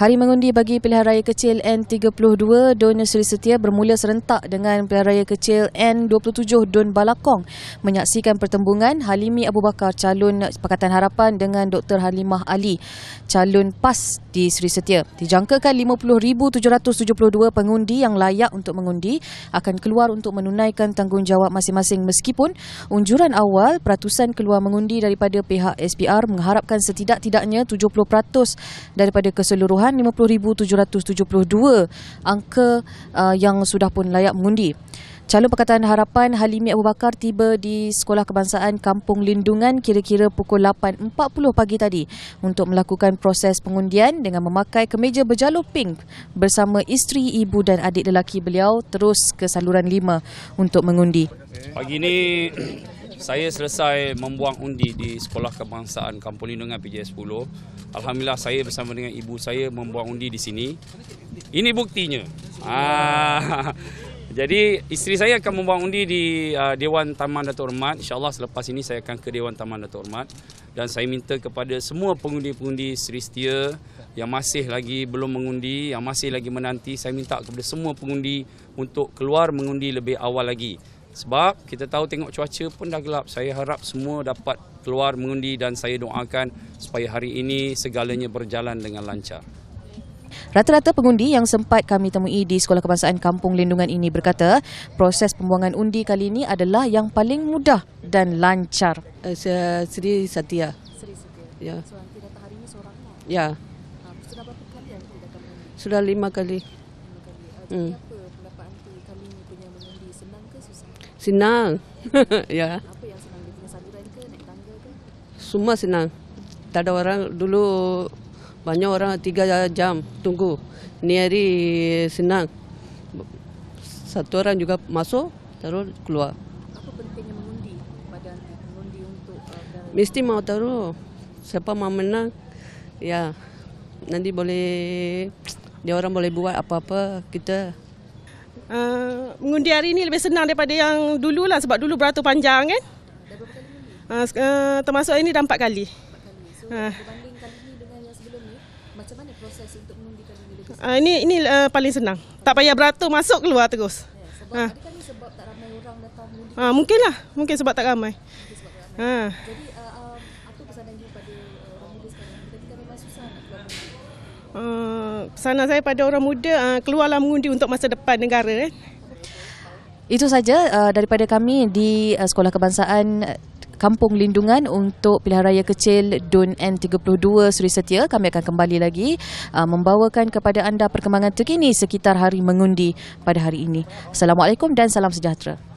Hari mengundi bagi pilihan raya kecil N32 Donya Seri Setia bermula serentak dengan pilihan raya kecil N27 Don Balakong menyaksikan pertembungan Halimi Abu Bakar calon Pakatan Harapan dengan Dr. Halimah Ali calon PAS di Seri Setia. Dijangkakan 50,772 pengundi yang layak untuk mengundi akan keluar untuk menunaikan tanggungjawab masing-masing meskipun unjuran awal peratusan keluar mengundi daripada pihak SPR mengharapkan setidak-tidaknya 70% daripada keseluruhan dan 50,772 angka uh, yang sudah pun layak mengundi. Calon Pakatan Harapan Halimi Abu Bakar tiba di Sekolah Kebangsaan Kampung Lindungan kira-kira pukul 8.40 pagi tadi untuk melakukan proses pengundian dengan memakai kemeja berjalur pink bersama isteri, ibu dan adik lelaki beliau terus ke saluran lima untuk mengundi. Pagi ini saya selesai membuang undi di Sekolah Kebangsaan Kampung Lindungan pj 10. Alhamdulillah saya bersama dengan ibu saya membuang undi di sini. Ini buktinya. Ah. Jadi isteri saya akan membuang undi di uh, Dewan Taman Datuk Insya Allah selepas ini saya akan ke Dewan Taman Datuk Hormat. Dan saya minta kepada semua pengundi-pengundi Sri Setia yang masih lagi belum mengundi, yang masih lagi menanti, saya minta kepada semua pengundi untuk keluar mengundi lebih awal lagi. Sebab kita tahu tengok cuaca pun dah gelap. Saya harap semua dapat keluar mengundi dan saya doakan supaya hari ini segalanya berjalan dengan lancar. Rata-rata pengundi yang sempat kami temui di Sekolah Kebangsaan Kampung Lindungan ini berkata, proses pembuangan undi kali ini adalah yang paling mudah dan lancar. Uh, eh, Sri Satya. Sri Satya. Ya. Lah. Ya. Ah, sudah berapa kali yang datang? Sudah lima kali. Eh, hmm. Senang. ya. Apa yang senang di punya saluran ke naik tangga ke? Semua senang. Tak ada orang dulu banyak orang tiga jam tunggu. Ni hari senang. Satu orang juga masuk, terus keluar. Apa pentingnya mengundi pada mengundi untuk uh, dan... Mesti mau tahu siapa mau menang. Ya, nanti boleh dia orang boleh buat apa-apa kita uh, mengundi hari ini lebih senang daripada yang dulu lah sebab dulu beratur panjang kan. Uh, uh, termasuk ini dah empat kali. Uh. uh, ini ini uh, paling senang. Tak payah beratur masuk keluar terus. Ya, sebab uh. kan ni sebab tak ramai orang datang mudik. Ah uh, mungkinlah, mungkin sebab tak ramai. Ha. Uh. Jadi uh, um, apa pesanan you pada uh, mudik sekarang? Kita kita memang susah nak keluar. Ah uh, pesanan saya pada orang muda uh, keluarlah mengundi untuk masa depan negara eh. Itu saja uh, daripada kami di uh, Sekolah Kebangsaan Kampung Lindungan untuk pilihan raya kecil DUN N32 Suri Setia. Kami akan kembali lagi uh, membawakan kepada anda perkembangan terkini sekitar hari mengundi pada hari ini. Assalamualaikum dan salam sejahtera.